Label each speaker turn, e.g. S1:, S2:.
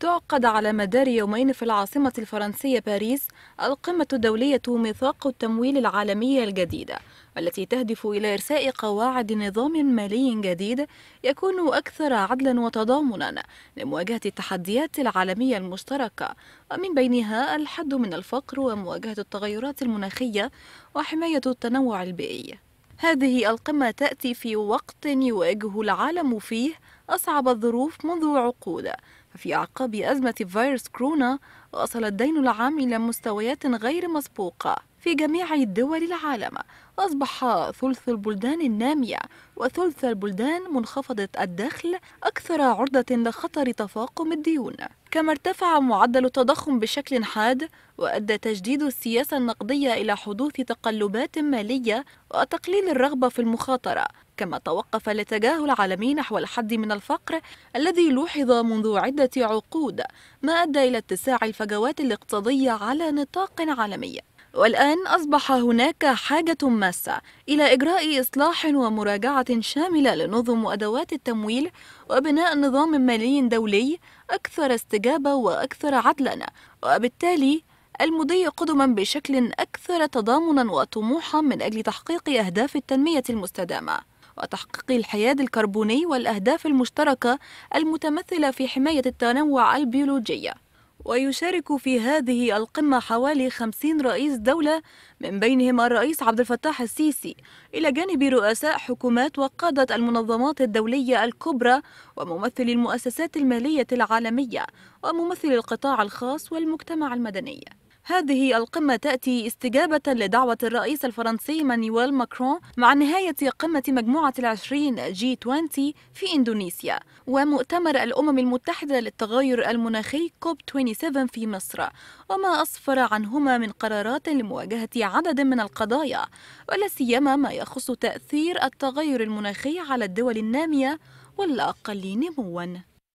S1: تعقد على مدار يومين في العاصمة الفرنسية باريس القمة الدولية ميثاق التمويل العالمي الجديدة والتي تهدف إلى إرساء قواعد نظام مالي جديد يكون أكثر عدلا وتضامنا لمواجهة التحديات العالمية المشتركة ومن بينها الحد من الفقر ومواجهة التغيرات المناخية وحماية التنوع البيئي هذه القمة تأتي في وقت يواجه العالم فيه أصعب الظروف منذ عقود ففي أعقاب أزمة فيروس كورونا وصل الدين العام إلى مستويات غير مسبوقة في جميع دول العالم أصبح ثلث البلدان النامية وثلث البلدان منخفضة الدخل أكثر عرضة لخطر تفاقم الديون كما ارتفع معدل التضخم بشكل حاد وأدى تجديد السياسة النقدية إلى حدوث تقلبات مالية وتقليل الرغبة في المخاطرة كما توقف الاتجاه العالمي نحو الحد من الفقر الذي لوحظ منذ عدة عقود ما أدى إلى اتساع الفجوات الاقتصادية على نطاق عالمي والآن أصبح هناك حاجة ماسة إلى إجراء إصلاح ومراجعة شاملة لنظم وأدوات التمويل وبناء نظام مالي دولي أكثر استجابة وأكثر عدلا وبالتالي المضي قدما بشكل أكثر تضامنا وطموحا من أجل تحقيق أهداف التنمية المستدامة وتحقيق الحياد الكربوني والأهداف المشتركة المتمثلة في حماية التنوع البيولوجي ويشارك في هذه القمة حوالي 50 رئيس دولة من بينهم الرئيس عبد الفتاح السيسي إلى جانب رؤساء حكومات وقادة المنظمات الدولية الكبرى وممثلي المؤسسات المالية العالمية وممثلي القطاع الخاص والمجتمع المدني هذه القمة تأتي استجابة لدعوة الرئيس الفرنسي مانويل ماكرون مع نهاية قمة مجموعة العشرين جي 20 في إندونيسيا ومؤتمر الأمم المتحدة للتغير المناخي كوب 27 في مصر وما أسفر عنهما من قرارات لمواجهة عدد من القضايا ولا سيما ما يخص تأثير التغير المناخي على الدول النامية والأقل نمواً